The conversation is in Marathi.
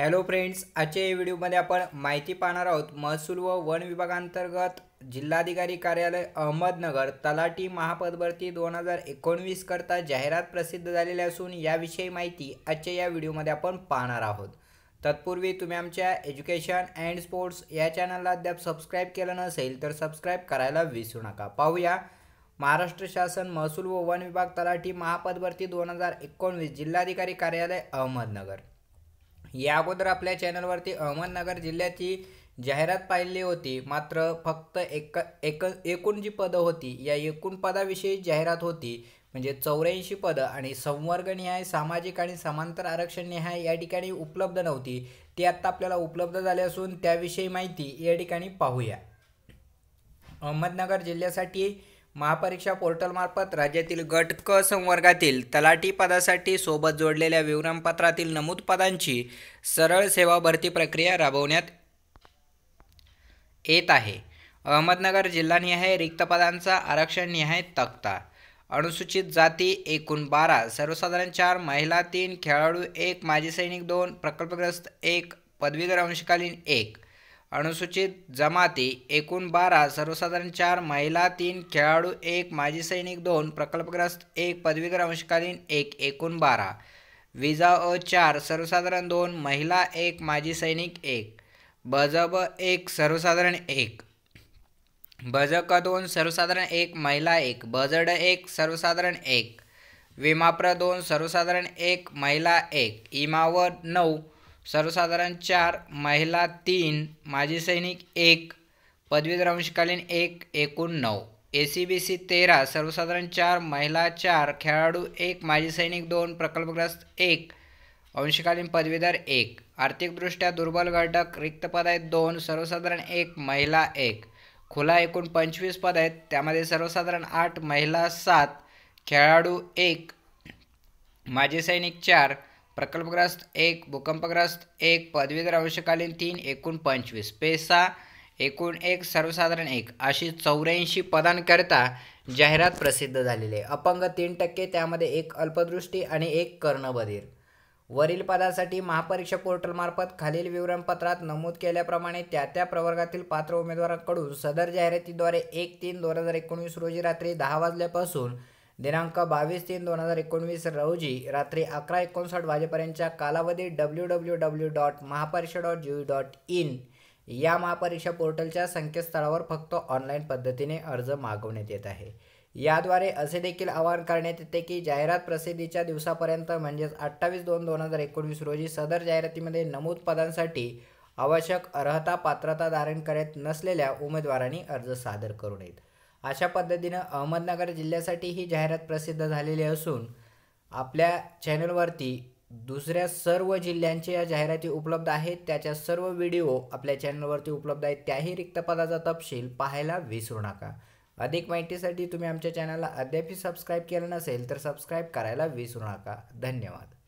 हॅलो फ्रेंड्स आजच्या या व्हिडिओमध्ये आपण माहिती पाहणार आहोत महसूल व वन विभागांतर्गत जिल्हाधिकारी कार्यालय अहमदनगर तलाठी महापदभरती दोन हजार करता जाहिरात प्रसिद्ध झालेली असून याविषयी माहिती आजच्या या व्हिडिओमध्ये आपण पाहणार आहोत तत्पूर्वी तुम्ही आमच्या एज्युकेशन अँड स्पोर्ट्स या चॅनलला अद्याप सबस्क्राईब केलं नसेल तर सबस्क्राईब करायला विसरू नका पाहूया महाराष्ट्र शासन महसूल व वन विभाग तलाठी महापदभरती दोन हजार एकोणवीस जिल्हाधिकारी कार्यालय अहमदनगर या अगोदर आपल्या चॅनलवरती अहमदनगर जिल्ह्याची जाहिरात पाहिली होती मात्र फक्त एक एक एकूण जी पदं होती या एकूण पदाविषयी जाहिरात होती म्हणजे चौऱ्याऐंशी पदं आणि संवर्गनिहाय सामाजिक आणि समांतर आरक्षण या ठिकाणी उपलब्ध नव्हती ती आत्ता आपल्याला उपलब्ध झाली असून त्याविषयी माहिती या ठिकाणी पाहूया अहमदनगर जिल्ह्यासाठी महापरीक्षा पोर्टलमार्फत राज्यातील गट क संवर्गातील तलाठी पदासाठी सोबत जोडलेल्या विवरणपत्रातील नमूद पदांची सरळ सेवा भरती प्रक्रिया राबवण्यात येत आहे अहमदनगर जिल्हानिहाय रिक्त पदांचा आरक्षणनिहाय तक्ता अनुसूचित जाती एकूण बारा सर्वसाधारण चार महिला तीन खेळाडू एक माजी सैनिक दोन प्रकल्पग्रस्त एक पदवीधर अंशकालीन एक अनुसूचित जमाती एकूण बारा सर्वसाधारण चार महिला तीन खेळाडू एक माजी सैनिक दोन प्रकल्पग्रस्त एक पदवीधर अंशकालीन एक एकूण बारा विजा अ चार सर्वसाधारण दोन महिला एक माजी सैनिक एक बजब एक सर्वसाधारण एक क दोन सर्वसाधारण एक महिला एक बजड एक सर्वसाधारण एक विमाप्र दोन सर्वसाधारण एक महिला एक व नऊ सर्वसाधारण चार महिला तीन माजी सैनिक एक पदवीधर अंशकालीन एक एकूण नऊ ए सी बी सी तेरा सर्वसाधारण चार महिला चार खेळाडू एक माजी सैनिक दोन प्रकल्पग्रस्त एक अंशकालीन पदवीधर एक आर्थिकदृष्ट्या दुर्बल घटक रिक्त पद आहेत दोन सर्वसाधारण एक महिला एक खुला एकूण पंचवीस पद आहेत त्यामध्ये सर्वसाधारण आठ महिला सात खेळाडू एक माजी सैनिक चार प्रकल्पग्रस्त एक भूकंपग्रस्त एक पदवीधर आवश्यकालीन तीन एकूण पंचवीस पेसा एकूण एक सर्वसाधारण एक अशी चौऱ्याऐंशी पदांकरता जाहिरात प्रसिद्ध झालेली आहे अपंग तीन टक्के त्यामध्ये एक अल्पदृष्टी आणि एक कर्णबधीर वरील पदासाठी महापरीक्षा पोर्टलमार्फत खालील विवरणपत्रात नमूद केल्याप्रमाणे त्या त्या प्रवर्गातील पात्र उमेदवारांकडून सदर जाहिरातीद्वारे एक तीन दोन हजार एकोणीस रोजी रात्री दहा वाजल्यापासून दिनांक बावीस तीन दोन हजार एकोणवीस रोजी रात्री अकरा एकोणसाठ वाजेपर्यंतच्या कालावधी W W W dot Mahapariksha dot G dot in या महापरीक्षा पोर्टलच्या संकेतस्थळावर फक्त ऑनलाईन पद्धतीने अर्ज मागवण्यात येत आहे याद्वारे असे देखील आवाहन करण्यात येते की जाहिरात प्रसिद्धीच्या दिवसापर्यंत म्हणजेच अठ्ठावीस दोन दोन हजार एकोणवीस रोजी सदर जाहिरातीमध्ये नमूद पदांसाठी आवश्यक अर्हता पात्रता धारण करत नसलेल्या उमेदवारांनी अर्ज सादर करू नयेत अशा पद्धतीनं अहमदनगर जिल्ह्यासाठी ही जाहिरात प्रसिद्ध झालेली असून आपल्या चॅनलवरती दुसऱ्या सर्व जिल्ह्यांच्या या जाहिराती उपलब्ध आहेत त्याच्या सर्व व्हिडिओ आपल्या चॅनलवरती उपलब्ध आहेत त्याही रिक्त पदाचा तपशील पाहायला विसरू नका अधिक माहितीसाठी तुम्ही आमच्या चॅनलला अद्यापही सबस्क्राईब केलं नसेल तर सबस्क्राईब करायला विसरू नका धन्यवाद